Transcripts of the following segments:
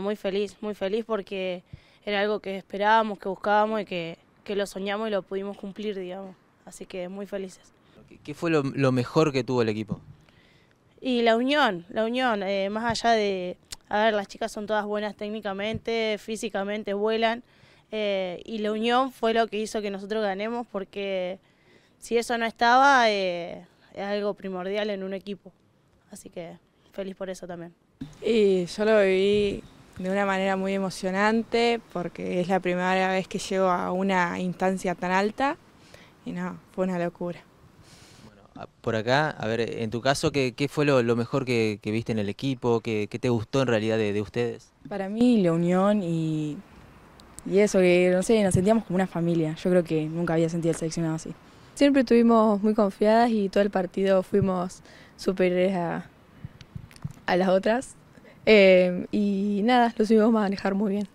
Muy feliz, muy feliz porque era algo que esperábamos, que buscábamos y que, lo soñamos y lo pudimos cumplir, digamos. Así que muy felices. ¿Qué fue lo, mejor que tuvo el equipo? Y la unión, la unión, eh, más allá de, a ver, las chicas son todas buenas técnicamente, físicamente, vuelan, eh, y la unión fue lo que hizo que nosotros ganemos porque si eso no estaba, eh, es algo primordial en un equipo. Así que feliz por eso también. Y yo lo viví de una manera muy emocionante porque es la primera vez que llego a una instancia tan alta y no, fue una locura. Bueno, ah, por acá, a ver, en tu caso, ¿qué, fue lo, mejor que, que, viste en el equipo? ¿Qué, te gustó en realidad de, ustedes? Para mí la unión y, eso, que no sé, nos sentíamos como una familia. Yo creo que nunca había sentido el seleccionado así. Siempre estuvimos muy confiadas y todo el partido fuimos superiores a, a las otras Em, y nada, lo a manejar muy bien.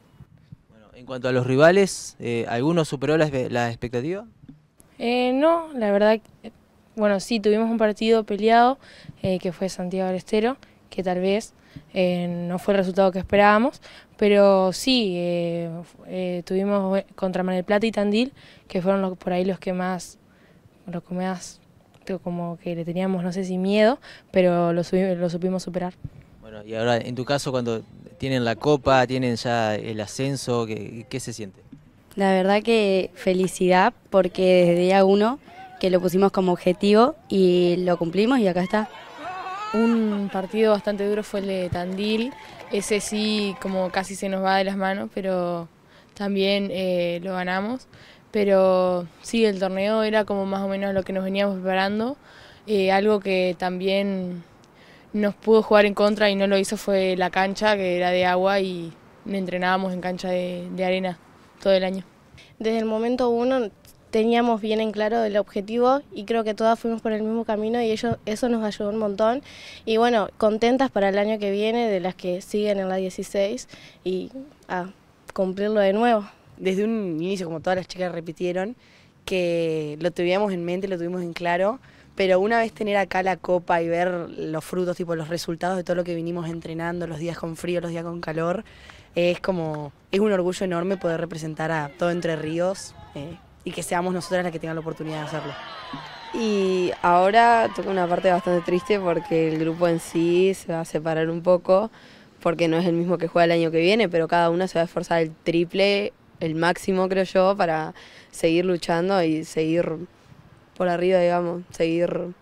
Bueno, en cuanto a los rivales, eh, ¿alguno superó la, la expectativa? Eh, no, la verdad, bueno, sí, tuvimos un partido peleado eh, que fue Santiago del Estero, que tal vez eh, no fue el resultado que esperábamos, pero sí, tuvimos contra Manuel Plata y Tandil, que fueron por ahí los que más, los que más, como que le teníamos, no sé si miedo, pero lo supimos superar y ahora, en tu caso, cuando tienen la copa, tienen ya el ascenso, ¿qué, se siente? La verdad que felicidad, porque desde día uno que lo pusimos como objetivo y lo cumplimos y acá está. Un partido bastante duro fue el de Tandil, ese sí como casi se nos va de las manos, pero también eh, lo ganamos. Pero sí, el torneo era como más o menos lo que nos veníamos preparando, eh, algo que también nos pudo jugar en contra y no lo hizo fue la cancha, que era de agua y entrenábamos en cancha de, arena todo el año. Desde el momento uno teníamos bien en claro el objetivo y creo que todas fuimos por el mismo camino y eso nos ayudó un montón. Y bueno, contentas para el año que viene de las que siguen en la 16 y a cumplirlo de nuevo. Desde un inicio, como todas las chicas repitieron, que lo tuvimos en mente, lo tuvimos en claro pero una vez tener acá la copa y ver los frutos, tipo los resultados de todo lo que vinimos entrenando, los días con frío, los días con calor, es como, es un orgullo enorme poder representar a todo Entre Ríos eh, y que seamos nosotras las que tengan la oportunidad de hacerlo. Y ahora toca una parte bastante triste porque el grupo en sí se va a separar un poco, porque no es el mismo que juega el año que viene, pero cada una se va a esforzar el triple, el máximo creo yo, para seguir luchando y seguir por arriba, digamos, seguir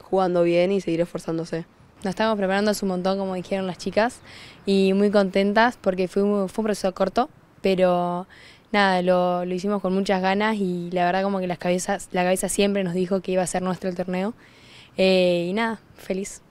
jugando bien y seguir esforzándose. Nos estamos preparando hace un montón, como dijeron las chicas, y muy contentas porque fue, un proceso corto, pero nada, lo, hicimos con muchas ganas y la verdad como que las cabezas, la cabeza siempre nos dijo que iba a ser nuestro el torneo. Eh, y nada, feliz.